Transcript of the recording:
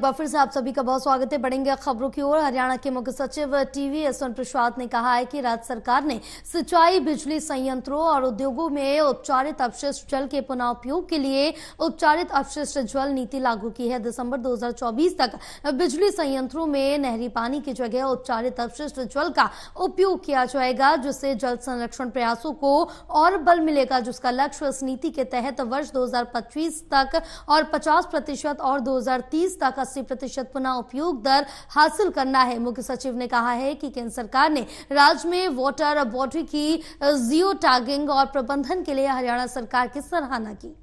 बार फिर से आप सभी का बहुत स्वागत है बढ़ेंगे खबरों की ओर हरियाणा के मुख्य सचिव टीवी यशवंत प्रसाद ने कहा है कि राज्य सरकार ने सिंचाई बिजली संयंत्रों और उद्योगों में उपचारित अपशिष्ट जल के पुनः उपयोग के लिए उपचारित अपशिष्ट जल नीति लागू की है दिसंबर 2024 तक बिजली संयंत्रों में नहरी पानी की जगह उपचारित अपशिष्ट जल का उपयोग किया जाएगा जिससे जल संरक्षण प्रयासों को और बल मिलेगा जिसका लक्ष्य इस नीति के तहत वर्ष दो तक और पचास और दो तक अस्सी प्रतिशत पुनः उपयोग दर हासिल करना है मुख्य सचिव ने कहा है कि केंद्र सरकार ने राज्य में वाटर बॉटरी की जियो टैगिंग और प्रबंधन के लिए हरियाणा सरकार की सराहना की